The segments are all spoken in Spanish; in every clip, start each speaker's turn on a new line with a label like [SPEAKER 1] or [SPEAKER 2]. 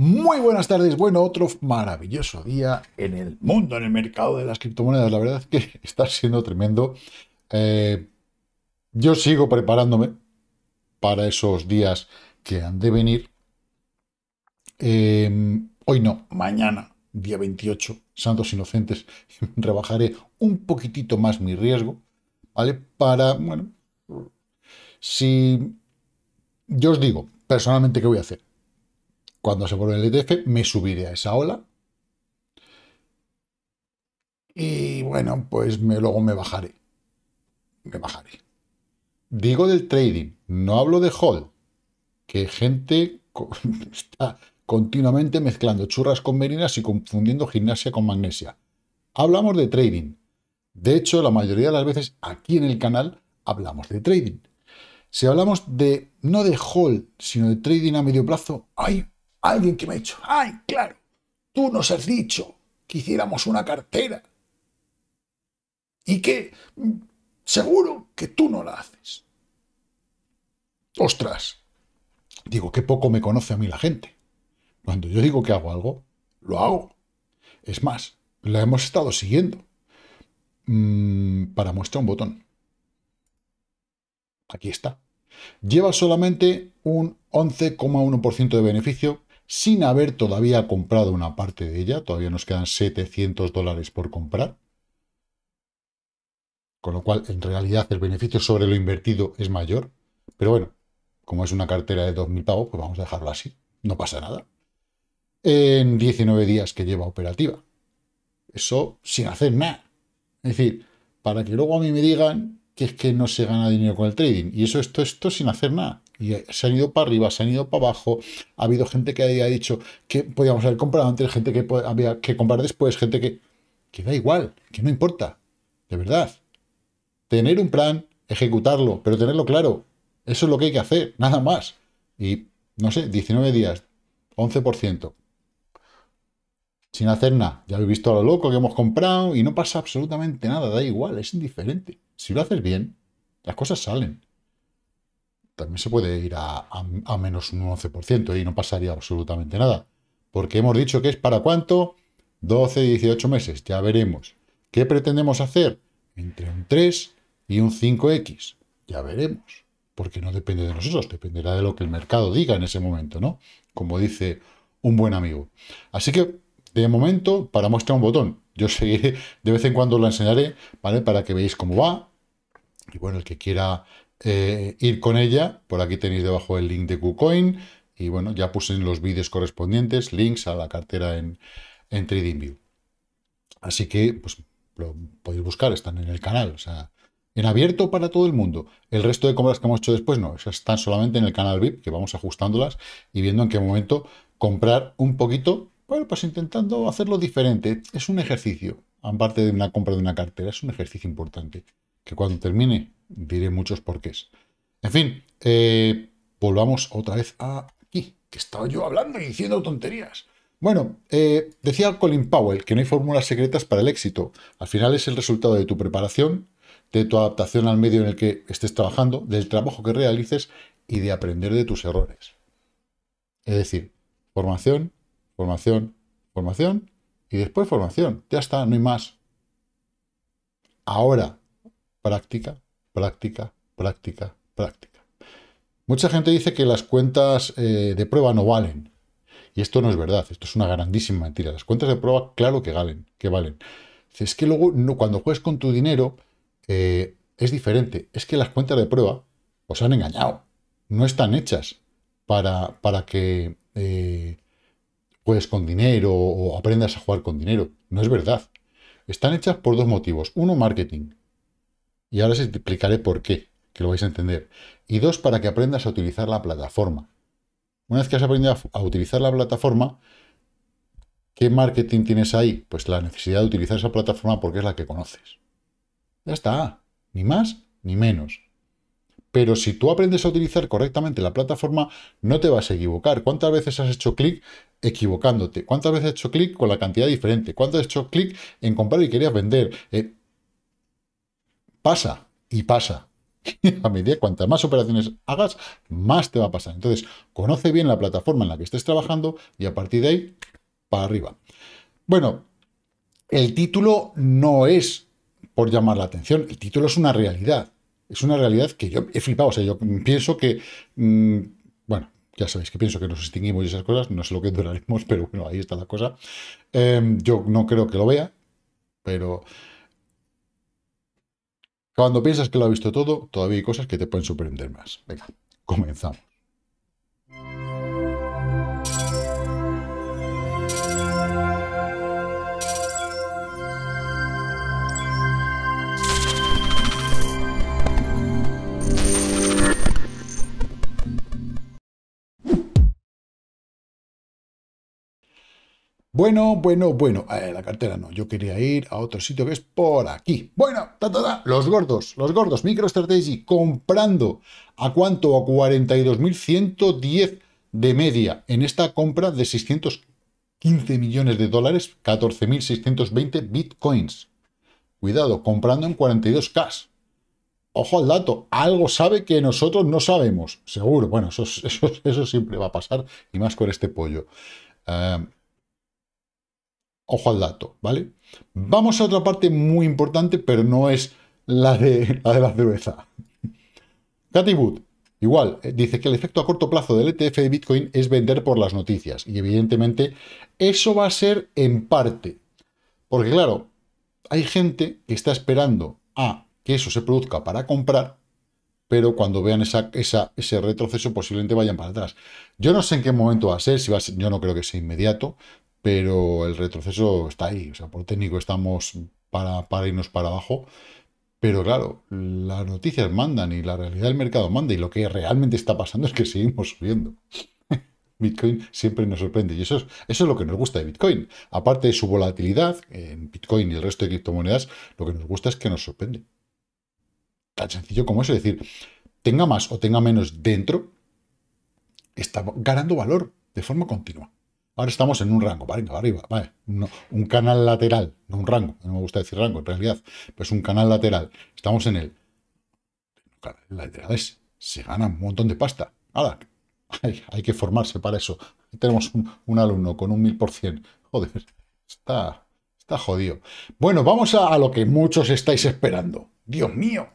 [SPEAKER 1] Muy buenas tardes. Bueno, otro maravilloso día en el mundo, en el mercado de las criptomonedas. La verdad es que está siendo tremendo. Eh, yo sigo preparándome para esos días que han de venir. Em, hoy no, mañana, día 28, Santos Inocentes, rebajaré un poquitito más mi riesgo, ¿vale? Para, bueno, si yo os digo personalmente qué voy a hacer cuando se vuelve el ETF, me subiré a esa ola. Y bueno, pues luego me bajaré. Me bajaré. Digo del trading, no hablo de hold. Que gente está continuamente mezclando churras con merinas y confundiendo gimnasia con magnesia. Hablamos de trading. De hecho, la mayoría de las veces aquí en el canal hablamos de trading. Si hablamos de no de hold, sino de trading a medio plazo, ¡ay! Alguien que me ha dicho, ay, claro, tú nos has dicho que hiciéramos una cartera y que mm, seguro que tú no la haces. Ostras, digo, que poco me conoce a mí la gente. Cuando yo digo que hago algo, lo hago. Es más, la hemos estado siguiendo. Mm, para muestra un botón. Aquí está. Lleva solamente un 11,1% de beneficio sin haber todavía comprado una parte de ella. Todavía nos quedan 700 dólares por comprar. Con lo cual, en realidad, el beneficio sobre lo invertido es mayor. Pero bueno, como es una cartera de 2.000 pavos, pues vamos a dejarlo así. No pasa nada. En 19 días que lleva operativa. Eso sin hacer nada. Es decir, para que luego a mí me digan que es que no se gana dinero con el trading. Y eso, esto, esto sin hacer nada. Y se han ido para arriba, se han ido para abajo. Ha habido gente que haya dicho que podíamos haber comprado antes, gente que había que comprar después, gente que. que da igual, que no importa. De verdad. Tener un plan, ejecutarlo, pero tenerlo claro. Eso es lo que hay que hacer, nada más. Y no sé, 19 días, 11%. Sin hacer nada. Ya habéis visto a lo loco que hemos comprado y no pasa absolutamente nada, da igual, es indiferente. Si lo haces bien, las cosas salen también se puede ir a, menos un 11% y no pasaría absolutamente nada. Porque hemos dicho que es para cuánto? 12, 18 meses, ya veremos. ¿Qué pretendemos hacer? Entre un 3 y un 5X, ya veremos. Porque no depende de nosotros, dependerá de lo que el mercado diga en ese momento, ¿no? Como dice un buen amigo. Así que, de momento, para mostrar un botón. Yo seguiré, de vez en cuando lo enseñaré, ¿vale? Para que veáis cómo va. Y bueno, el que quiera eh, ir con ella. Por aquí tenéis debajo el link de KuCoin. Y bueno, ya puse en los vídeos correspondientes links a la cartera en, TradingView. Así que, pues, lo podéis buscar, están en el canal. O sea, en abierto para todo el mundo. El resto de compras que hemos hecho después, no. están solamente en el canal VIP, que vamos ajustándolas y viendo en qué momento comprar un poquito. Bueno, pues intentando hacerlo diferente. Es un ejercicio, aparte de una compra de una cartera, es un ejercicio importante. Que cuando termine diré muchos porqués. En fin, eh, volvamos otra vez a aquí, que estaba yo hablando y diciendo tonterías. Bueno, eh, decía Colin Powell que no hay fórmulas secretas para el éxito. Al final es el resultado de tu preparación, de tu adaptación al medio en el que estés trabajando, del trabajo que realices y de aprender de tus errores. Es decir, formación, formación, formación y después formación. Ya está, no hay más. Ahora, práctica, práctica, práctica, práctica. Mucha gente dice que las cuentas eh, de prueba no valen. Y esto no es verdad, esto es una grandísima mentira. Las cuentas de prueba, claro que valen, que valen. Es que luego, no, cuando juegas con tu dinero, eh, es diferente. Es que las cuentas de prueba os han engañado. No están hechas para, para que eh, juegues con dinero o aprendas a jugar con dinero. No es verdad. Están hechas por dos motivos. Uno, marketing. Y ahora os explicaré por qué, que lo vais a entender. Y dos, para que aprendas a utilizar la plataforma. Una vez que has aprendido a, utilizar la plataforma, ¿qué marketing tienes ahí? Pues la necesidad de utilizar esa plataforma porque es la que conoces. Ya está, ni más ni menos. Pero si tú aprendes a utilizar correctamente la plataforma, no te vas a equivocar. ¿Cuántas veces has hecho clic equivocándote? ¿Cuántas veces has hecho clic con la cantidad diferente? ¿Cuántas has hecho clic en comprar y querías vender? Eh, pasa y pasa. A medida cuantas más operaciones hagas, más te va a pasar. Entonces, conoce bien la plataforma en la que estés trabajando y a partir de ahí, para arriba. Bueno, el título no es por llamar la atención, el título es una realidad. Es una realidad que yo he flipado. O sea, yo pienso que. Mm, bueno, ya sabéis que pienso que nos extinguimos y esas cosas. No sé lo que duraremos, pero bueno, ahí está la cosa. Em, yo no creo que lo vea, pero cuando piensas que lo has visto todo, todavía hay cosas que te pueden sorprender más. Venga, comenzamos. Bueno, bueno, bueno. Eh, la cartera no. Yo quería ir a otro sitio que es por aquí. Bueno, ta, los gordos, los gordos. MicroStrategy comprando a cuánto? A 42.110 de media en esta compra de 615 millones de dólares, 14.620 bitcoins. Cuidado, comprando en 42 k Ojo al dato, algo sabe que nosotros no sabemos, seguro. Bueno, eso, siempre va a pasar, y más con este pollo. Eh, Ojo al dato, ¿vale? Vamos a otra parte muy importante, pero no es la de la, de la cerveza. Cathy Wood, igual, eh, dice que el efecto a corto plazo del ETF de Bitcoin es vender por las noticias. Y evidentemente eso va a ser en parte. Porque claro, hay gente que está esperando a que eso se produzca para comprar, pero cuando vean ese retroceso posiblemente vayan para atrás. Yo no sé en qué momento va a ser, va a ser, yo no creo que sea inmediato, pero el retroceso está ahí. O sea, por técnico estamos para, irnos para abajo. Pero claro, las noticias mandan y la realidad del mercado manda y lo que realmente está pasando es que seguimos subiendo. Bitcoin siempre nos sorprende y eso es, eso es lo que nos gusta de Bitcoin. Aparte de su volatilidad en Bitcoin y el resto de criptomonedas, lo que nos gusta es que nos sorprende. Tan sencillo como eso, es decir, tenga más o tenga menos dentro, está ganando valor de forma continua. Ahora estamos en un rango, ¿vale? Arriba, vale. un canal lateral, no un rango, no me gusta decir rango en realidad, pues un canal lateral. Estamos en el... Canal es... se gana un montón de pasta. hay, que formarse para eso. tenemos un, alumno con un mil por cien. Joder, está, está jodido. Bueno, vamos a, lo que muchos estáis esperando. Dios mío.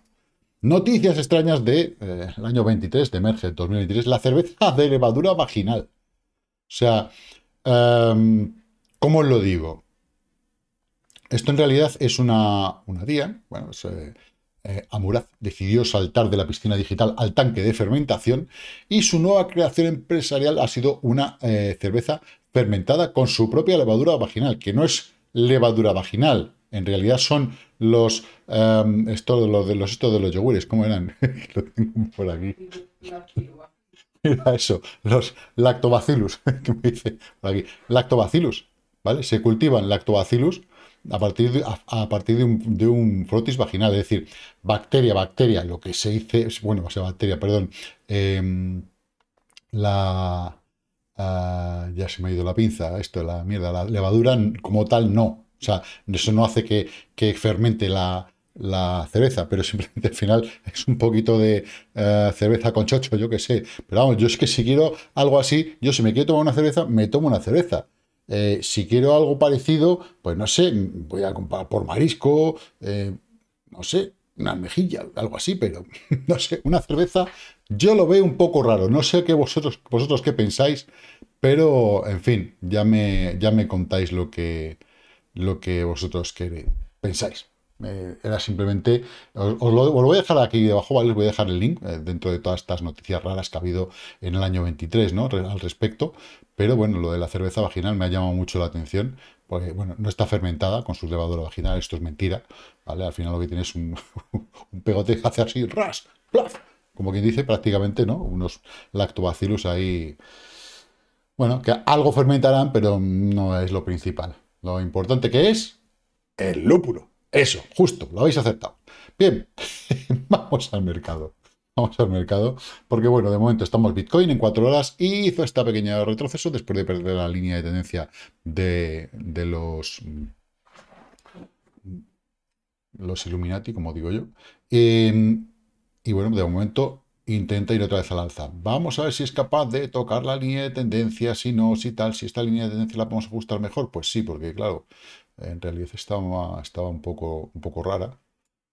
[SPEAKER 1] Noticias extrañas del de, eh, el año 23, de Merge, 2023, la cerveza de levadura vaginal. O sea, ¿Cómo em, ¿Cómo lo digo? Esto en realidad es una, una día bueno, eh, eh, Amuraz decidió saltar de la piscina digital al tanque de fermentación y su nueva creación empresarial ha sido una eh, cerveza fermentada con su propia levadura vaginal, que no es levadura vaginal, en realidad son los em, de los de los yogures, ¿cómo eran? lo tengo por aquí. Mira eso, los lactobacillus, que me dice por aquí, lactobacillus, ¿vale? Se cultivan lactobacillus a partir, de, a, partir de, un, frotis vaginal, es decir, bacteria, bacteria, lo que se dice, bueno, o sea, bacteria, perdón, em, la... Ah, ya se me ha ido la pinza, esto, la mierda, la levadura como tal no, o sea, eso no hace que fermente la, la cerveza, pero simplemente al final es un poquito de eh, cerveza con chocho, yo que sé. Pero vamos, yo es que si quiero algo así, yo si me quiero tomar una cerveza, me tomo una cerveza. Eh, si quiero algo parecido, pues no sé, voy a comprar por marisco, eh, no sé, una mejilla, algo así, pero no sé, una cerveza, yo lo veo un poco raro. No sé qué vosotros, vosotros qué pensáis, pero en fin, ya me, ya me contáis lo que, lo que vosotros queréis, pensáis. Eh, era simplemente, os, lo, voy a dejar aquí debajo, ¿vale? Os voy a dejar el link eh, dentro de todas estas noticias raras que ha habido en el año 23, ¿no? al respecto. Pero bueno, lo de la cerveza vaginal me ha llamado mucho la atención, porque bueno, no está fermentada con su levadura vaginal, esto es mentira, ¿vale? Al final lo que tienes es un, pegote que hace así, ras, plaf, como quien dice, prácticamente, ¿no? Unos lactobacillus ahí. Bueno, que algo fermentarán, pero no es lo principal. Lo importante que es el lúpulo. Eso, justo, lo habéis aceptado. Bien, vamos al mercado. Vamos al mercado, porque bueno, de momento estamos Bitcoin en cuatro horas y hizo esta pequeña retroceso después de perder la línea de tendencia de, los mm, los Illuminati, como digo yo. Em, y bueno, de momento intenta ir otra vez al alza. Vamos a ver si es capaz de tocar la línea de tendencia, si no, si tal, si esta línea de tendencia la podemos ajustar mejor. Pues sí, porque claro, en realidad estaba, estaba un, poco, un poco rara.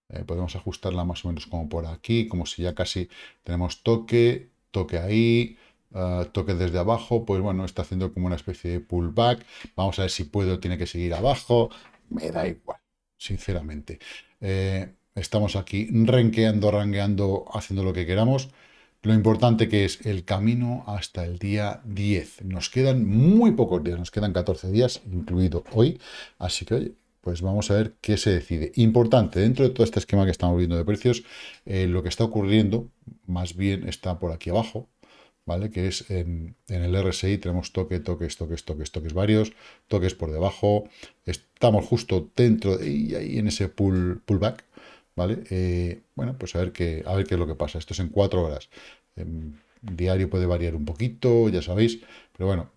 [SPEAKER 1] Eh, podemos ajustarla más o menos como por aquí, como si ya casi tenemos toque, toque ahí, eh, toque desde abajo, pues bueno, está haciendo como una especie de pullback. Vamos a ver si puedo, tiene que seguir abajo. Me da igual, sinceramente. Eh, estamos aquí renqueando, rangueando, haciendo lo que queramos lo importante que es el camino hasta el día 10. Nos quedan muy pocos días, nos quedan 14 días, incluido hoy. Así que, pues vamos a ver qué se decide. Importante, dentro de todo este esquema que estamos viendo de precios, eh, lo que está ocurriendo, más bien está por aquí abajo, ¿vale? Que es en, el RSI tenemos toque, toques, toques, toques, toques varios, toques por debajo, estamos justo dentro y ahí en ese pullback, ¿vale? Eh, bueno, pues a ver, qué, a ver qué es lo que pasa. Esto es en cuatro horas. Em, diario puede variar un poquito, ya sabéis, pero bueno,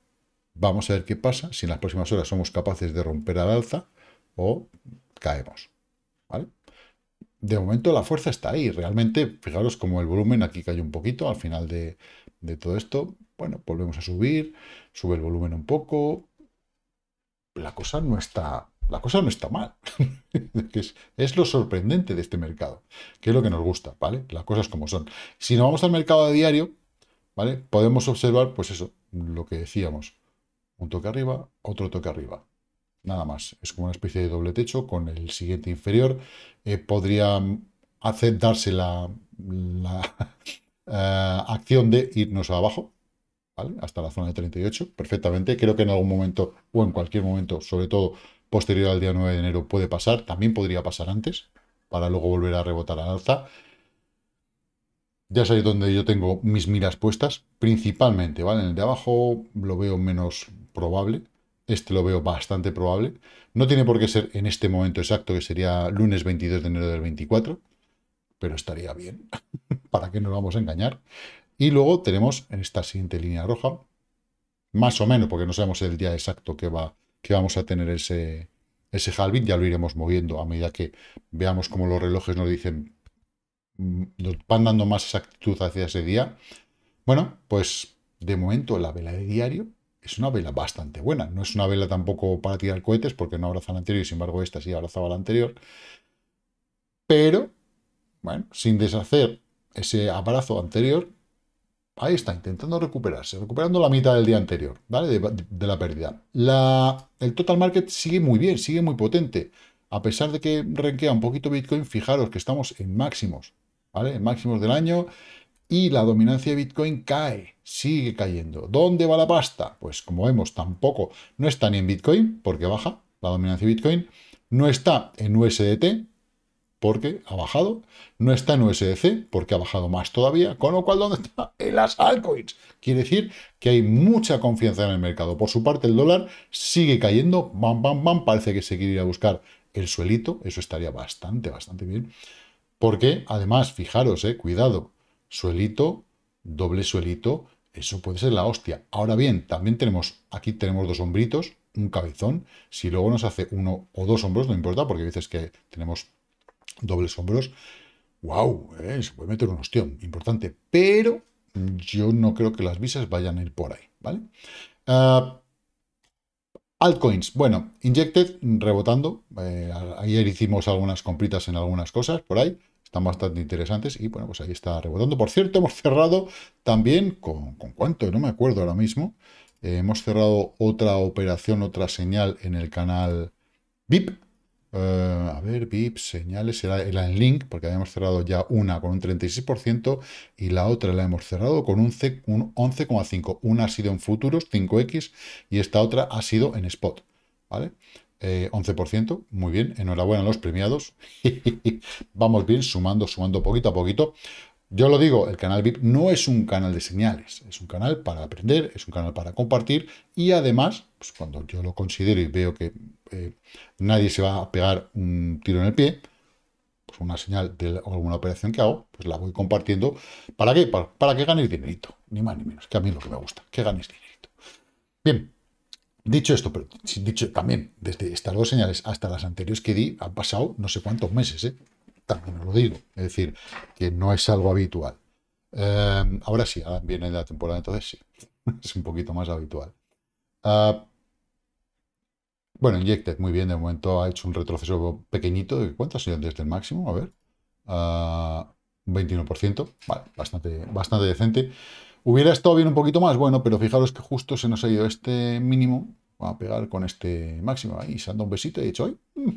[SPEAKER 1] vamos a ver qué pasa. Si en las próximas horas somos capaces de romper al alza o caemos, ¿vale? De momento la fuerza está ahí. Realmente, fijaros como el volumen aquí cayó un poquito al final de, de todo esto. Bueno, volvemos a subir, sube el volumen un poco. La cosa no está la cosa no está mal. es, lo sorprendente de este mercado, que es lo que nos gusta, ¿vale? Las cosas como son. Si nos vamos al mercado a diario, ¿vale? Podemos observar, pues eso, lo que decíamos. Un toque arriba, otro toque arriba. Nada más. Es como una especie de doble techo con el siguiente inferior. Eh, podría darse la, eh, acción de irnos abajo, ¿Vale? Hasta la zona de 38, perfectamente. Creo que en algún momento o en cualquier momento, sobre todo posterior al día 9 de enero puede pasar, también podría pasar antes, para luego volver a rebotar al alza. Ya sabéis dónde yo tengo mis miras puestas, principalmente, ¿vale? En el de abajo lo veo menos probable, este lo veo bastante probable. No tiene por qué ser en este momento exacto, que sería lunes 22 de enero del 24, pero estaría bien. ¿Para qué nos vamos a engañar? Y luego tenemos en esta siguiente línea roja, más o menos, porque no sabemos el día exacto que va que vamos a tener ese, ese halving, ya lo iremos moviendo a medida que veamos cómo los relojes nos dicen, mm, nos van dando más exactitud hacia ese día. Bueno, pues de momento la vela de diario es una vela bastante buena. No es una vela tampoco para tirar cohetes porque no abraza la anterior y sin embargo esta sí abrazaba la anterior. Pero, bueno, sin deshacer ese abrazo anterior, Ahí está, intentando recuperarse, recuperando la mitad del día anterior, ¿vale? De, la pérdida. el total market sigue muy bien, sigue muy potente. A pesar de que renquea un poquito Bitcoin, fijaros que estamos en máximos, ¿vale? En máximos del año y la dominancia de Bitcoin cae, sigue cayendo. ¿Dónde va la pasta? Pues como vemos, tampoco, no está ni en Bitcoin, porque baja la dominancia de Bitcoin, no está en USDT, porque ha bajado. No está en USDC porque ha bajado más todavía. Con lo cual, ¿dónde está? En las altcoins. Quiere decir que hay mucha confianza en el mercado. Por su parte, el dólar sigue cayendo. Bam, bam, bam. Parece que se quiere a buscar el suelito. Eso estaría bastante, bastante bien. Porque, además, fijaros, eh, cuidado. Suelito, doble suelito. Eso puede ser la hostia. Ahora bien, también tenemos, aquí tenemos dos hombritos, un cabezón. Si luego nos hace uno o dos hombros, no importa, porque veces que tenemos dobles hombros, wow, eh, se puede meter un ostión importante, pero yo no creo que las visas vayan a ir por ahí, ¿vale? Ah, altcoins, bueno, Injected rebotando, eh, ayer hicimos algunas compritas en algunas cosas por ahí, están bastante interesantes y bueno, pues ahí está rebotando. Por cierto, hemos cerrado también, ¿con, con cuánto? No me acuerdo ahora mismo, eh, hemos cerrado otra operación, otra señal en el canal VIP, eh, a ver, VIP, señales, era, el en link, porque habíamos cerrado ya una con un 36% y la otra la hemos cerrado con un, 11,5%. Una ha sido en futuros, 5X, y esta otra ha sido en spot, ¿vale? 11%, eh, muy bien, enhorabuena a los premiados. Vamos bien, sumando, sumando poquito a poquito. Yo lo digo, el canal VIP no es un canal de señales, es un canal para aprender, es un canal para compartir y además, pues cuando yo lo considero y veo que eh, nadie se va a pegar un tiro en el pie, pues una señal de alguna operación que hago, pues la voy compartiendo. ¿Para qué? Para, para que ganéis dinerito, ni más ni menos, que a mí es lo que me gusta, que ganéis dinerito. Bien, Dicho esto, pero dicho también, desde estas dos señales hasta las anteriores que di, han pasado no sé cuántos meses, ¿eh? también os lo digo. Es decir, que no es algo habitual. Em, ahora sí, viene la temporada, entonces sí. es un poquito más habitual. Ah, bueno, Injected, muy bien, de momento ha hecho un retroceso pequeñito. ¿De cuánto ha sido desde el máximo? A ver. 21%. Ah, vale, bastante, bastante decente. Hubiera estado bien un poquito más, bueno, pero fijaros que justo se nos ha ido este mínimo a pegar con este máximo. Ahí se anda un besito y he dicho,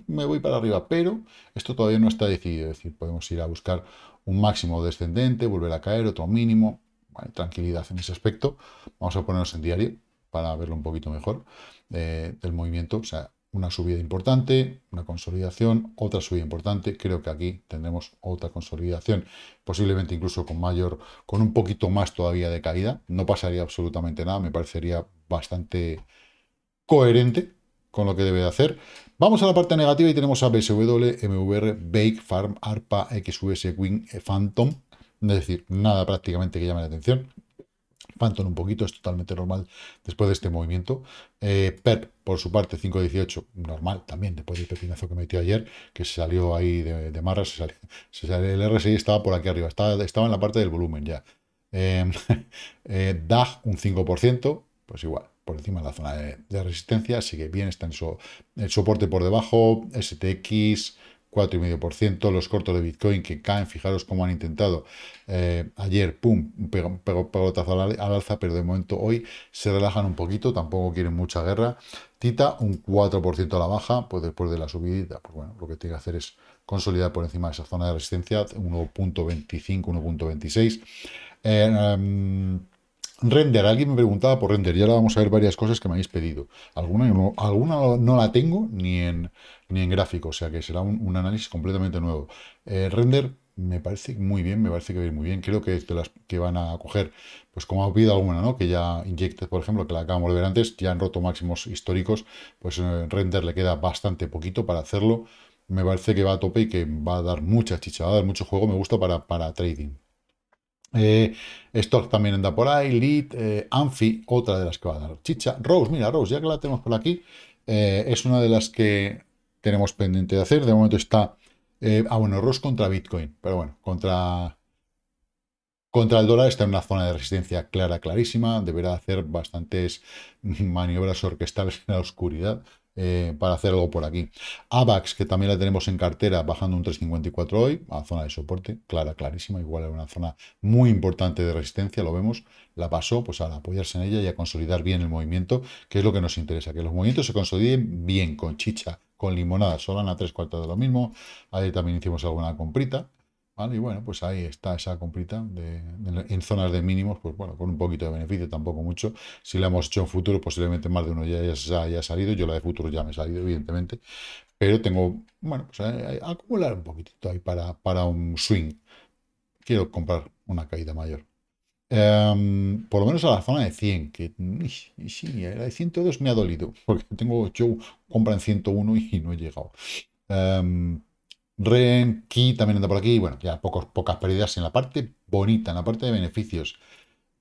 [SPEAKER 1] Me voy para arriba. Pero esto todavía no está decidido. Es decir, podemos ir a buscar un máximo descendente, volver a caer, otro mínimo. Vale, tranquilidad en ese aspecto. Vamos a ponernos en diario para verlo un poquito mejor eh, del movimiento. O sea, una subida importante, una consolidación, otra subida importante. Creo que aquí tendremos otra consolidación, posiblemente incluso con mayor, con un poquito más todavía de caída. No pasaría absolutamente nada, me parecería bastante coherente con lo que debe de hacer. Vamos a la parte negativa y tenemos a BSW, MVR, Bake, Farm, ARPA, XUS, Wing, Phantom. Es decir, nada prácticamente que llame la atención. Phantom un poquito, es totalmente normal después de este movimiento. Eh, Perp, por su parte, 5.18, normal también, después del pepinazo que metió ayer, que se salió ahí de, marra, se salió, el RSI estaba por aquí arriba, estaba, en la parte del volumen ya. Eh, eh, DAG, un 5%, pues igual, por encima de la zona de, resistencia, sigue bien, está en su el soporte por debajo, STX, 4,5%, los cortos de Bitcoin que caen, fijaros cómo han intentado eh, ayer, pum, pero pegotazo al, alza, pero de momento hoy se relajan un poquito, tampoco quieren mucha guerra. Tita, un 4% a la baja, pues después de la subida, pues bueno, lo que tiene que hacer es consolidar por encima de esa zona de resistencia, 1.25, 1.26. Eh, em, Render, alguien me preguntaba por render, y ahora vamos a ver varias cosas que me habéis pedido. Alguna no, alguna no la tengo ni en, ni en gráfico, o sea que será un, análisis completamente nuevo. Eh, render me parece muy bien, me parece que va ir muy bien. Creo que de las que van a coger, pues como ha habido alguna, ¿no? Que ya Injected, por ejemplo, que la acabamos de ver antes, ya han roto máximos históricos, pues eh, Render le queda bastante poquito para hacerlo. Me parece que va a tope y que va a dar mucha chicha, va a dar mucho juego, me gusta para, para trading. Eh, también anda por ahí, Lead, eh, Anfi, otra de las que va a dar chicha. Rose, mira, Rose, ya que la tenemos por aquí, eh, es una de las que tenemos pendiente de hacer. De momento está, eh, ah, bueno, Rose contra Bitcoin, pero bueno, contra, contra el dólar está en una zona de resistencia clara, clarísima. Deberá hacer bastantes maniobras orquestales en la oscuridad eh, para hacer algo por aquí. AVAX, que también la tenemos en cartera, bajando un 3,54 hoy, a zona de soporte, clara, clarísima, igual era una zona muy importante de resistencia, lo vemos, la pasó, pues apoyarse en ella y a consolidar bien el movimiento, que es lo que nos interesa, que los movimientos se consoliden bien, con chicha, con limonada, Solana, tres cuartos de lo mismo, ahí también hicimos alguna comprita, y bueno, pues ahí está esa comprita en zonas de mínimos, pues bueno, con un poquito de beneficio, tampoco mucho. Si la hemos hecho en futuro, posiblemente más de uno ya, ya haya salido. Yo la de futuro ya me he salido, evidentemente. Pero tengo, bueno, pues eh, eh, acumular un poquitito ahí para, para un swing. Quiero comprar una caída mayor. Em, por lo menos a la zona de 100, que sí, eh, la de 102 me ha dolido, porque tengo yo compra en 101 y no he llegado. Em, Ren, también anda por aquí. Bueno, ya pocos, pocas pérdidas en la parte bonita, en la parte de beneficios.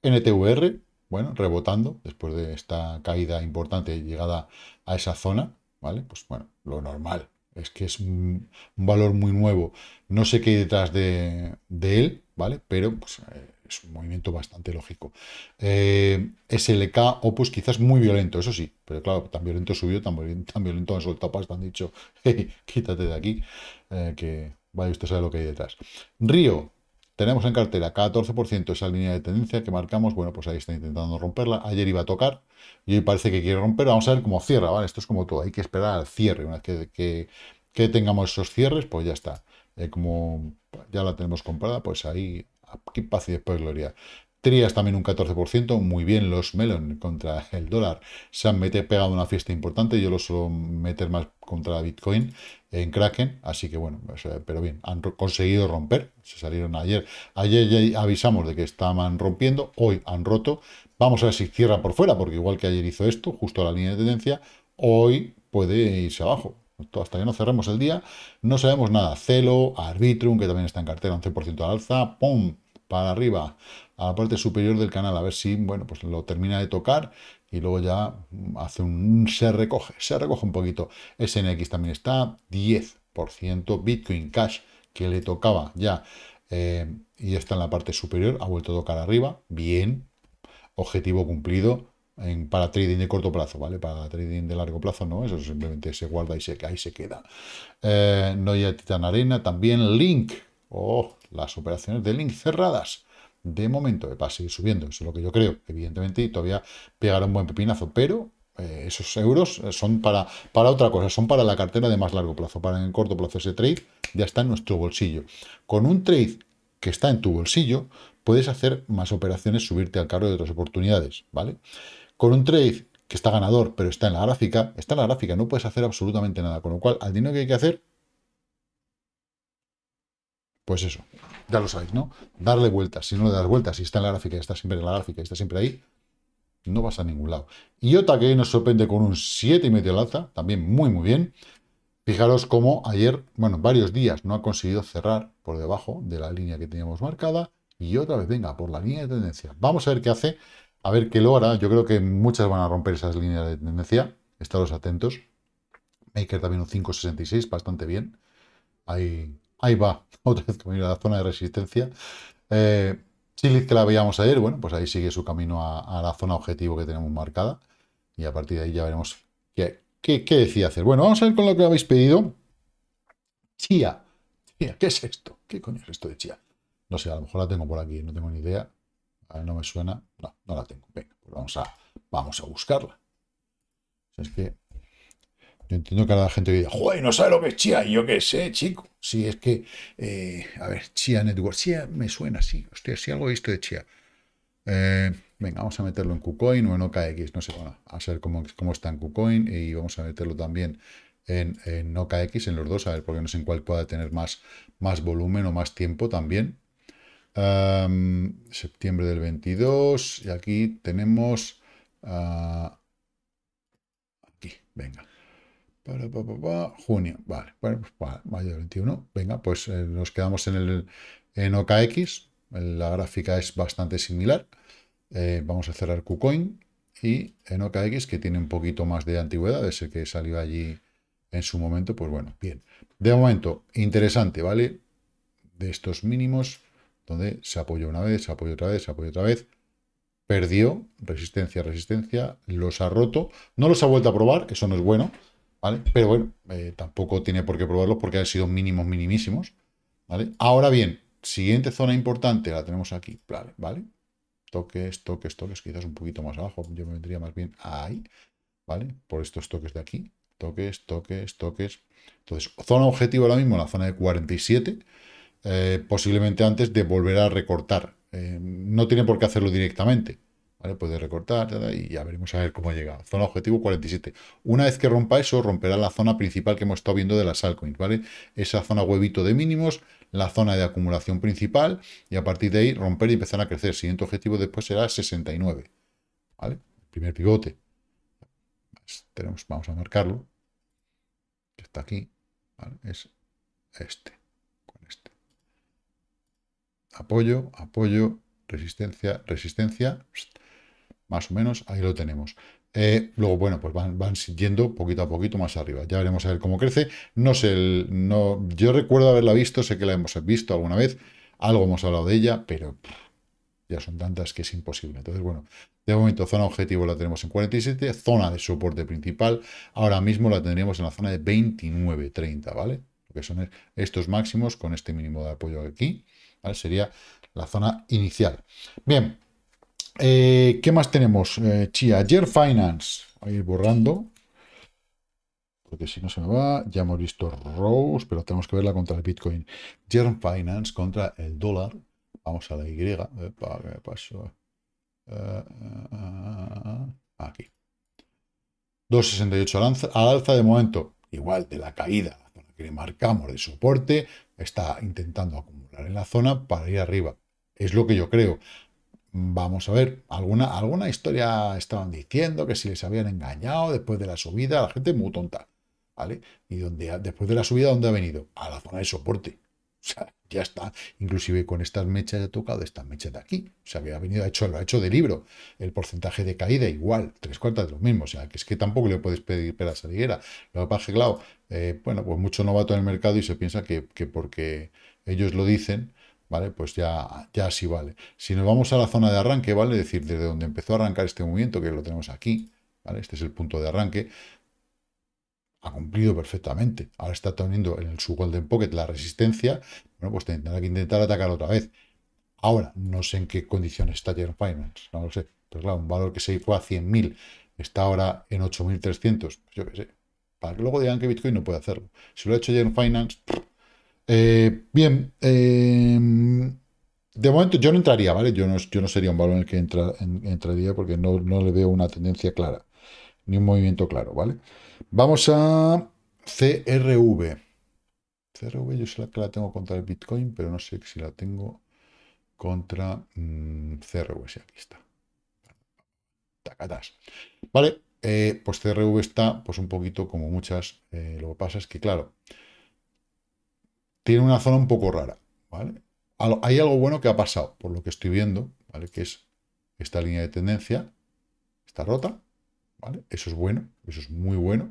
[SPEAKER 1] NTVR, bueno, rebotando después de esta caída importante llegada a esa zona, ¿vale? Pues bueno, lo normal. Es que es un valor muy nuevo. No sé qué hay detrás de, él, ¿vale? Pero pues, eh, es un movimiento bastante lógico. Eh, SLK, Opus, quizás muy violento, eso sí, pero claro, tan violento subió, tan, violento, tan violento han soltado pasta, han dicho, quítate de aquí, eh, que vaya usted sabe lo que hay detrás. Río, tenemos en cartera 14% esa línea de tendencia que marcamos, bueno, pues ahí está intentando romperla, ayer iba a tocar y hoy parece que quiere romper, vamos a ver cómo cierra, ¿vale? Esto es como todo, hay que esperar al cierre, una vez que, que, tengamos esos cierres, pues ya está. Eh, como ya la tenemos comprada, pues ahí qué paz y después gloria. Trias también un 14%, muy bien los Melon contra el dólar. Se han metido, pegado una fiesta importante, yo lo suelo meter más contra Bitcoin en Kraken, así que bueno, pero bien, han conseguido romper, se salieron ayer, ayer ya avisamos de que estaban rompiendo, hoy han roto, vamos a ver si cierra por fuera, porque igual que ayer hizo esto, justo a la línea de tendencia, hoy puede irse abajo, hasta ya no cerremos el día, no sabemos nada. Celo, Arbitrum, que también está en cartera, 11% al alza, ¡pum! para arriba, a la parte superior del canal, a ver si, bueno, pues lo termina de tocar y luego ya hace un, se recoge, se recoge un poquito. SNX también está 10%, Bitcoin Cash que le tocaba ya eh, y está en la parte superior, ha vuelto a tocar arriba, bien, objetivo cumplido. En, para trading de corto plazo, ¿vale? Para trading de largo plazo no, eso simplemente se guarda y se cae se queda. Eh, Noia Titan Arena, también Link, oh, las operaciones de link cerradas. De momento, va a seguir subiendo, eso es lo que yo creo, evidentemente, y todavía pegará un buen pepinazo, pero eh, esos euros eh, son para, para otra cosa, son para la cartera de más largo plazo, para en el corto plazo ese trade ya está en nuestro bolsillo. Con un trade que está en tu bolsillo, puedes hacer más operaciones, subirte al carro de otras oportunidades, ¿vale? Con un trade que está ganador, pero está en la gráfica, está en la gráfica, no puedes hacer absolutamente nada, con lo cual al dinero que hay que hacer pues eso, ya lo sabéis, ¿no? Darle vueltas. Si no le das vueltas, si está en la gráfica, está siempre en la gráfica, está siempre ahí, no vas a ningún lado. Y otra que nos sorprende con un 7,5 medio alza, también muy, muy bien. Fijaros cómo ayer, bueno, varios días no ha conseguido cerrar por debajo de la línea que teníamos marcada. Y otra vez, venga, por la línea de tendencia. Vamos a ver qué hace, a ver qué lo hará. Yo creo que muchas van a romper esas líneas de tendencia. Estaros atentos. Maker también un 5,66, bastante bien. Ahí Ahí va, otra vez camino a la zona de resistencia. Eh, que la veíamos ayer, bueno, pues ahí sigue su camino a, la zona objetivo que tenemos marcada. Y a partir de ahí ya veremos qué, qué, qué decía hacer. Bueno, vamos a ir con lo que habéis pedido. Chía. Chía, ¿qué es esto? ¿Qué coño es esto de chía? No sé, a lo mejor la tengo por aquí, no tengo ni idea. A ver, no me suena. No, no la tengo. Venga, pues vamos a, vamos a buscarla. es que yo entiendo que ahora la gente diga, joder, no sabe lo que es Chia. Y yo qué sé, chico. Si es que, eh, a ver, Chia Network. Chia me suena, sí. Hostia, ¿si algo he visto de Chia. Eh, venga, vamos a meterlo en KuCoin o en OKX. No sé, a ver cómo, está en KuCoin. Y vamos a meterlo también en, OKX, en los dos. A ver, porque no sé en cuál pueda tener más, más volumen o más tiempo también. septiembre del 22. Y aquí tenemos... Ah, aquí, venga junio, vale, bueno, pues mayo 21. Venga, pues eh, nos quedamos en el en OKX. La gráfica es bastante similar. Eh, vamos a cerrar KuCoin y en OKX, que tiene un poquito más de antigüedad, ese que salió allí en su momento, pues bueno, bien. De momento, interesante, ¿vale? De estos mínimos, donde se apoyó una vez, se apoyó otra vez, se apoyó otra vez, perdió resistencia, resistencia, los ha roto, no los ha vuelto a probar, eso no es bueno, pero bueno, eh, tampoco tiene por qué probarlo porque han sido mínimos, minimísimos, ¿vale? Ahora bien, siguiente zona importante, la tenemos aquí, ¿vale? ¿vale? Toques, toques, toques, quizás un poquito más abajo, yo me vendría más bien ahí, ¿vale? Por estos toques de aquí, toques, toques, toques. Entonces, zona objetivo ahora mismo, la zona de 47, eh, posiblemente antes de volver a recortar. Eh, no tiene por qué hacerlo directamente, Puede recortar y ya veremos a ver cómo llega. Zona objetivo 47. Una vez que rompa eso, romperá la zona principal que hemos estado viendo de las altcoins, ¿vale? Esa zona huevito de mínimos, la zona de acumulación principal y a partir de ahí romper y empezar a crecer. El siguiente objetivo después será 69, ¿vale? primer pivote. Tenemos, vamos a marcarlo. está aquí, Es este, con este. Apoyo, apoyo, resistencia, resistencia más o menos, ahí lo tenemos. Eh, luego, bueno, pues van, van poquito a poquito más arriba. Ya veremos a ver cómo crece. No sé, no, yo recuerdo haberla visto, sé que la hemos visto alguna vez, algo hemos hablado de ella, pero ya son tantas que es imposible. Entonces, bueno, de momento zona objetivo la tenemos en 47, zona de soporte principal, ahora mismo la tendríamos en la zona de 29, 30, ¿vale? Lo que son estos máximos con este mínimo de apoyo aquí, ¿vale? Sería la zona inicial. Bien, eh, ¿Qué más tenemos? Eh, Chia, Finance. Voy a ir borrando. Porque si no se me va. Ya hemos visto Rose, pero tenemos que verla contra el Bitcoin. Germ Finance contra el dólar. Vamos a la Y. Eh, ¿qué me pasó? Eh, aquí. 2,68 al alza de momento. Igual de la caída, que le marcamos de soporte. Está intentando acumular en la zona para ir arriba. Es lo que yo creo. Vamos a ver, alguna, alguna historia estaban diciendo que si les habían engañado después de la subida, la gente muy tonta, ¿vale? Y donde, después de la subida, ¿dónde ha venido? A la zona de soporte. O sea, ya está. Inclusive con estas mechas ha tocado estas mechas de aquí. O sea, venido, ha hecho, lo ha hecho de libro. El porcentaje de caída igual, tres cuartas de lo mismo. O sea, que es que tampoco le puedes pedir pela a Lo que claro, eh, bueno, pues mucho novato en el mercado y se piensa que, que porque ellos lo dicen, ¿vale? Pues ya, ya sí vale. Si nos vamos a la zona de arranque, ¿vale? decir, desde donde empezó a arrancar este movimiento, que lo tenemos aquí, ¿vale? Este es el punto de arranque. Ha cumplido perfectamente. Ahora está teniendo en su Golden Pocket la resistencia. Bueno, pues tendrá que intentar atacar otra vez. Ahora, no sé en qué condiciones está Finance, no lo sé. Pero claro, un valor que se fue a 100.000, está ahora en 8.300, yo qué sé. Para que luego digan que Bitcoin no puede hacerlo. Si lo ha hecho Jair Finance, eh, bien, em, de momento yo no entraría, ¿vale? Yo no, yo no sería un valor en el que entra, entraría porque no, le veo una tendencia clara, ni un movimiento claro, ¿vale? Vamos a CRV. CRV yo sé que la tengo contra el Bitcoin, pero no sé si la tengo contra mm, CRV. si aquí está. Tacatas. Vale, eh, pues CRV está pues un poquito como muchas. Eh, lo que pasa es que, claro, tiene una zona un poco rara, ¿vale? Hay algo bueno que ha pasado, por lo que estoy viendo, ¿vale? Que es esta línea de tendencia, está rota, ¿vale? Eso es bueno, eso es muy bueno,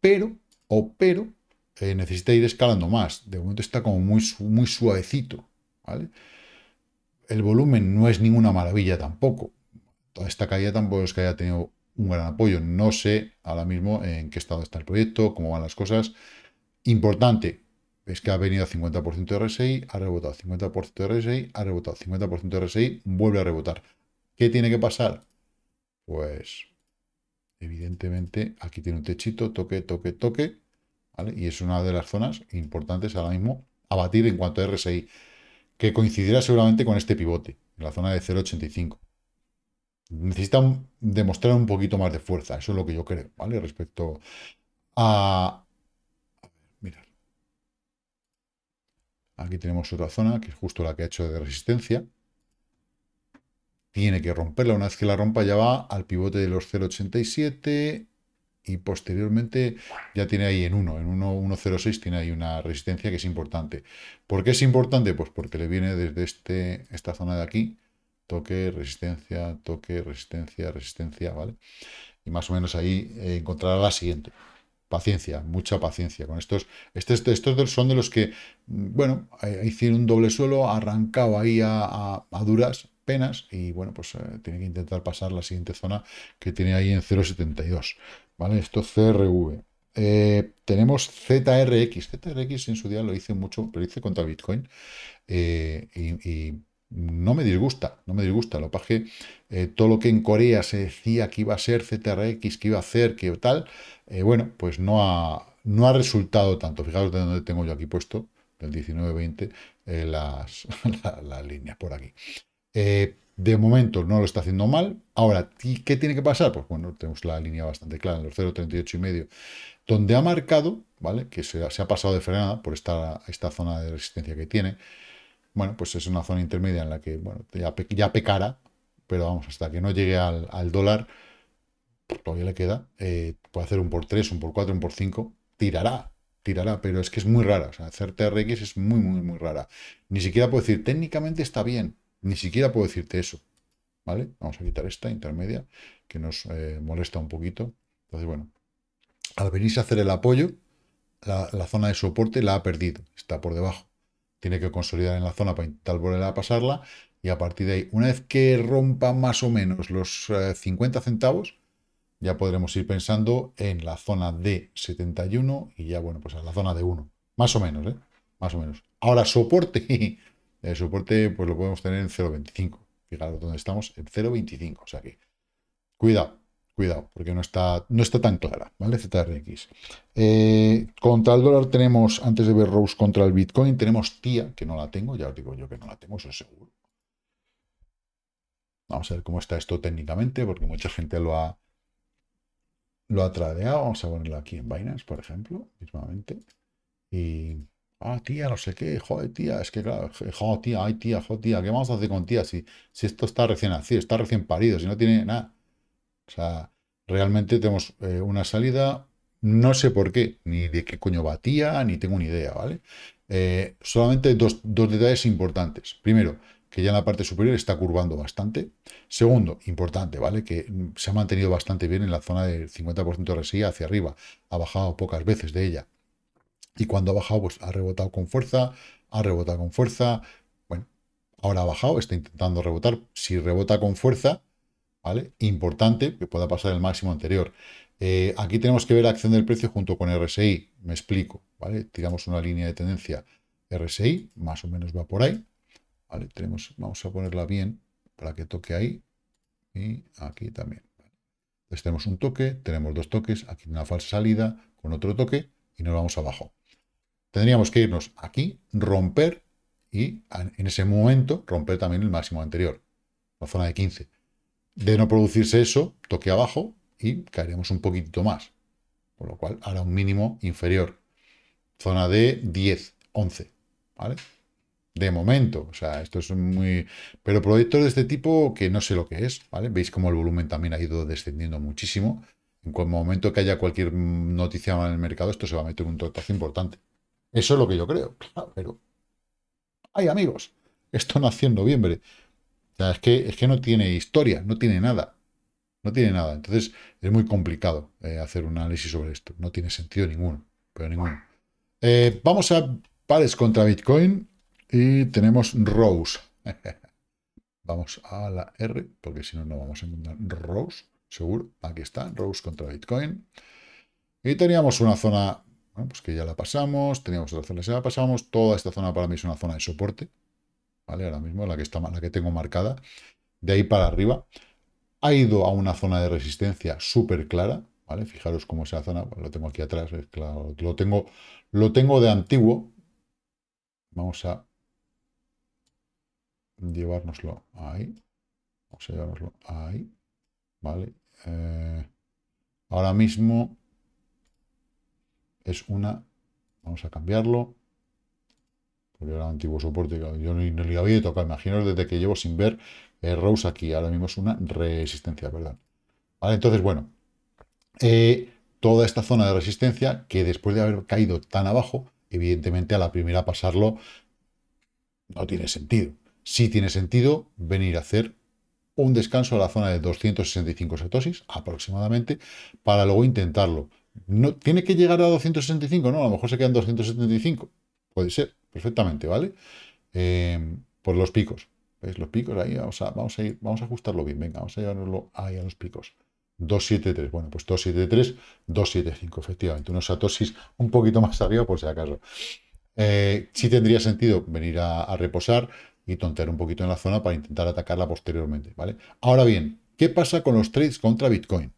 [SPEAKER 1] pero, o pero, eh, necesita ir escalando más. De momento está como muy, muy suavecito, ¿vale? El volumen no es ninguna maravilla tampoco. Toda esta caída tampoco es que haya tenido un gran apoyo. No sé ahora mismo en qué estado está el proyecto, cómo van las cosas. Importante, es que ha venido a 50% de RSI, ha rebotado 50% de RSI, ha rebotado 50% de RSI, vuelve a rebotar. ¿Qué tiene que pasar? Pues, evidentemente, aquí tiene un techito, toque, toque, toque, Y es una de las zonas importantes ahora mismo a batir en cuanto a RSI, que coincidirá seguramente con este pivote, en la zona de 0.85. Necesitan demostrar un poquito más de fuerza, eso es lo que yo creo, ¿vale? Respecto a, Aquí tenemos otra zona, que es justo la que ha hecho de resistencia. Tiene que romperla. Una vez que la rompa ya va al pivote de los 0.87 y posteriormente ya tiene ahí en 1, en 1.06 tiene ahí una resistencia que es importante. ¿Por qué es importante? Pues porque le viene desde este, esta zona de aquí, toque, resistencia, toque, resistencia, resistencia, ¿vale? Y más o menos ahí eh, encontrará la siguiente. Paciencia, mucha paciencia con estos. Estos, estos son de los que, mm, bueno, eh, hicieron un doble suelo, arrancaba ahí a, duras penas y, bueno, pues eh, tiene que intentar pasar la siguiente zona que tiene ahí en 0.72. ¿Vale? Esto CRV. Eh, tenemos ZRX. ZRX en su día lo hice mucho, lo hice contra Bitcoin y no me disgusta, no me disgusta. Lo que eh, todo lo que en Corea se decía que iba a ser CTRX, que iba a ser que tal, eh, bueno, pues no ha, no ha resultado tanto. Fijaros de dónde tengo yo aquí puesto, del 19-20, eh, las, la, línea líneas por aquí. de momento no lo está haciendo mal. Ahora, ¿qué tiene que pasar? Pues bueno, tenemos la línea bastante clara en los 0,38 y medio, donde ha marcado, ¿vale? Que se, se ha pasado de frenada por esta, esta zona de resistencia que tiene bueno, pues es una zona intermedia en la que, bueno, ya, pecará, ya pero vamos, hasta que no llegue al, dólar, todavía le queda, eh, puede hacer un por 3, un por 4, un por 5, tirará, tirará, pero es que es muy rara, o sea, hacer TRX es muy, muy, muy rara. Ni siquiera puedo decir, técnicamente está bien, ni siquiera puedo decirte eso, ¿vale? Vamos a quitar esta intermedia, que nos eh, molesta un poquito. Entonces, bueno, al venirse a hacer el apoyo, la zona de soporte la ha perdido, está por debajo. Tiene que consolidar en la zona para intentar volver a pasarla. Y a partir de ahí, una vez que rompa más o menos los 50 eh, centavos, ya podremos ir pensando en la zona de 71 y ya, bueno, pues a la zona de 1. Más o menos, ¿eh? Más o menos. Ahora, soporte. El soporte, pues lo podemos tener en 0.25. Fijaros dónde estamos, en 0.25. O sea que, cuidado. Cuidado, porque no está, no está tan clara, ¿vale? ZRX. Eh, contra el dólar tenemos, antes de ver Rose contra el Bitcoin, tenemos tía que no la tengo, ya os digo yo que no la tengo, eso es seguro. Vamos a ver cómo está esto técnicamente, porque mucha gente lo ha, lo ha tradeado. Vamos a ponerlo aquí en Binance, por ejemplo, mismamente. Y, ah, tía, no sé qué, joder, tía, es que claro, joder, tía, ay, tía, joder, tía, ¿qué vamos a hacer con tía si, si esto está recién nacido, está recién parido, si no tiene nada? O sea, realmente tenemos eh, una salida, no sé por qué, ni de qué coño batía, ni tengo ni idea, ¿vale? Eh, solamente dos, dos detalles importantes. Primero, que ya en la parte superior está curvando bastante. Segundo, importante, ¿vale? Que se ha mantenido bastante bien en la zona del 50% de resilla hacia arriba. Ha bajado pocas veces de ella. Y cuando ha bajado, pues ha rebotado con fuerza, ha rebotado con fuerza. Bueno, ahora ha bajado, está intentando rebotar. Si rebota con fuerza, ¿vale? Importante que pueda pasar el máximo anterior. Eh, aquí tenemos que ver la acción del precio junto con RSI, me explico, ¿vale? Tiramos una línea de tendencia RSI, más o menos va por ahí, ¿vale? Tenemos, vamos a ponerla bien para que toque ahí y aquí también. Entonces tenemos un toque, tenemos dos toques, aquí una falsa salida con otro toque y nos vamos abajo. Tendríamos que irnos aquí, romper y en ese momento romper también el máximo anterior, la zona de 15 de no producirse eso, toque abajo y caeremos un poquitito más. Por lo cual hará un mínimo inferior. Zona de 10, 11. ¿Vale? De momento, o sea, esto es muy... Pero proyectos de este tipo que no sé lo que es, ¿vale? Veis como el volumen también ha ido descendiendo muchísimo. En cualquier momento que haya cualquier noticia en el mercado, esto se va a meter un totazo importante. Eso es lo que yo creo, claro, pero... ¡Ay, amigos! Esto nació en noviembre sea, es que, que no tiene historia, no tiene nada. No tiene nada. Entonces, es muy complicado eh, hacer un análisis sobre esto. No tiene sentido ninguno, pero ninguno. Eh, vamos a pares contra Bitcoin y tenemos Rose. vamos a la R, porque si no, no vamos a encontrar Rose, seguro. Aquí está, Rose contra Bitcoin. Y teníamos una zona, bueno, pues que ya la pasamos, teníamos otra zona ya la pasamos. Toda esta zona para mí es una zona de soporte. Ahora mismo la que, está, la que tengo marcada, de ahí para arriba, ha ido a una zona de resistencia súper clara, ¿vale? Fijaros cómo esa zona, lo tengo aquí atrás, claro, lo tengo, lo tengo de antiguo. Vamos a llevárnoslo ahí. Vamos a llevárnoslo ahí. ¿Vale? Eh, ahora mismo es una... Vamos a cambiarlo el antiguo soporte, yo no, le había tocado, imagino desde que llevo sin ver eh, Rose aquí, ahora mismo es una resistencia, ¿verdad? Vale, entonces, bueno, eh, toda esta zona de resistencia, que después de haber caído tan abajo, evidentemente a la primera pasarlo no tiene sentido. Sí tiene sentido venir a hacer un descanso a la zona de 265 satosis aproximadamente para luego intentarlo. No, ¿Tiene que llegar a 265? No, a lo mejor se quedan 275. Puede ser perfectamente, ¿vale? Em, por los picos. ¿Veis? Los picos ahí, vamos a, vamos a, ir, vamos a ajustarlo bien. Venga, vamos a llevarlo ahí a los picos. 273, bueno, pues 273, 275, efectivamente. Unos satosis un poquito más arriba, por si acaso. Eh, sí tendría sentido venir a, a reposar y tontear un poquito en la zona para intentar atacarla posteriormente, ¿vale? Ahora bien, ¿qué pasa con los trades contra Bitcoin?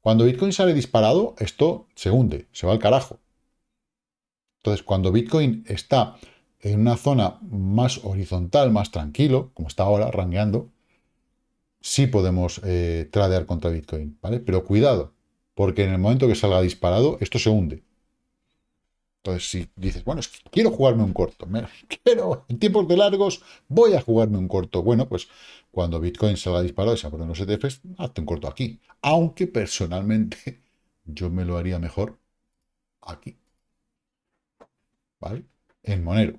[SPEAKER 1] Cuando Bitcoin sale disparado, esto se hunde, se va al carajo. Entonces, cuando Bitcoin está en una zona más horizontal, más tranquilo, como está ahora, rangueando, sí podemos eh, tradear contra Bitcoin, ¿vale? Pero cuidado, porque en el momento que salga disparado, esto se hunde. Entonces, si dices, bueno, quiero jugarme un corto, quiero, en tiempos de largos, voy a jugarme un corto. Bueno, pues cuando Bitcoin salga disparado y se aprueben los ETFs, hazte un corto aquí. Aunque personalmente yo me lo haría mejor aquí. ¿Vale? En Monero.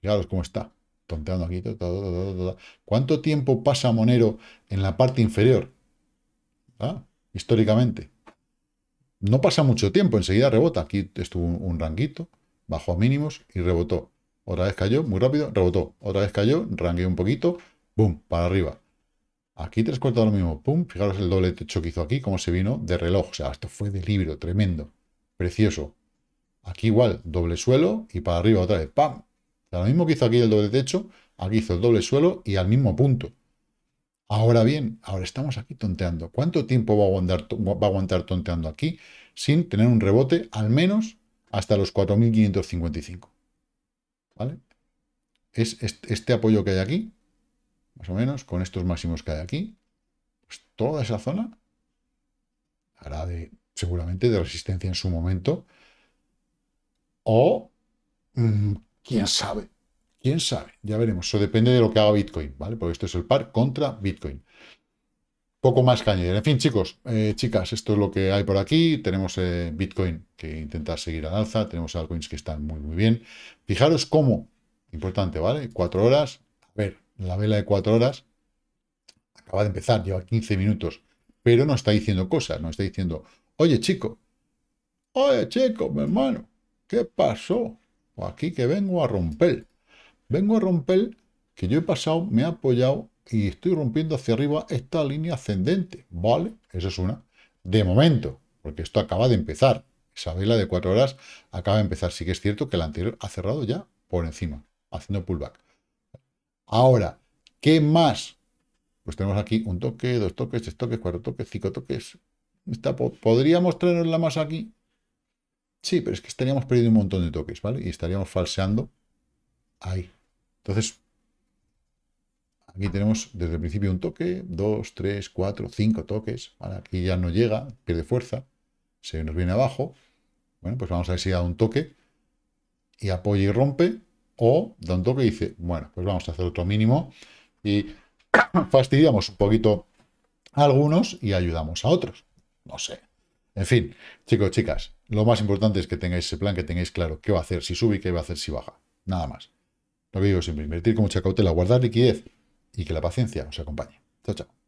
[SPEAKER 1] Fijaros cómo está. Tonteando aquí. ¿Cuánto tiempo pasa Monero en la parte inferior? ¿Ah? Históricamente. No pasa mucho tiempo. Enseguida rebota. Aquí estuvo un, ranguito. Bajó a mínimos y rebotó. Otra vez cayó, muy rápido, rebotó. Otra vez cayó, rangueó un poquito. boom, Para arriba. Aquí tres cuartos de lo mismo. ¡Pum! Fijaros el doble techo que hizo aquí, cómo se vino de reloj. O sea, esto fue de libro, tremendo. Precioso. Aquí igual, doble suelo y para arriba otra vez. ¡Pam! lo mismo que hizo aquí el doble techo, aquí hizo el doble suelo y al mismo punto. Ahora bien, ahora estamos aquí tonteando. ¿Cuánto tiempo va a aguantar, tonteando aquí sin tener un rebote al menos hasta los 4.555? ¿Vale? Es este, apoyo que hay aquí, más o menos, con estos máximos que hay aquí, pues toda esa zona hará seguramente de resistencia en su momento, o, mm, quién sabe, quién sabe, ya veremos. Eso depende de lo que haga Bitcoin, ¿vale? Porque esto es el par contra Bitcoin. Poco más que añadir. En fin, chicos, eh, chicas, esto es lo que hay por aquí. Tenemos eh, Bitcoin que intenta seguir al alza. Tenemos altcoins que están muy, muy bien. Fijaros cómo, importante, ¿vale? Cuatro horas. A ver, la vela de cuatro horas acaba de empezar, lleva 15 minutos, pero no está diciendo cosas, no está diciendo, oye chico, oye chico, mi hermano, ¿Qué pasó? Pues aquí que vengo a romper. Vengo a romper que yo he pasado, me he apoyado y estoy rompiendo hacia arriba esta línea ascendente. ¿Vale? eso es una. De momento, porque esto acaba de empezar. Esa vela de cuatro horas acaba de empezar. Sí que es cierto que la anterior ha cerrado ya por encima, haciendo pullback. Ahora, ¿qué más? Pues tenemos aquí un toque, dos toques, tres toques, cuatro toques, cinco toques. está podríamos traernos la más aquí, Sí, pero es que estaríamos perdiendo un montón de toques, ¿vale? Y estaríamos falseando ahí. Entonces, aquí tenemos desde el principio un toque, dos, tres, cuatro, cinco toques, Aquí ya no llega, pierde fuerza, se nos viene abajo. Bueno, pues vamos a ver si da un toque y apoya y rompe, o da un toque y dice, bueno, pues vamos a hacer otro mínimo y fastidiamos un poquito a algunos y ayudamos a otros. No sé. En fin, chicos, chicas, lo más importante es que tengáis ese plan, que tengáis claro qué va a hacer, si sube y qué va a hacer si baja. Nada más. Lo que digo siempre, invertir con mucha cautela, guardar liquidez y que la paciencia os acompañe. Chao, chao.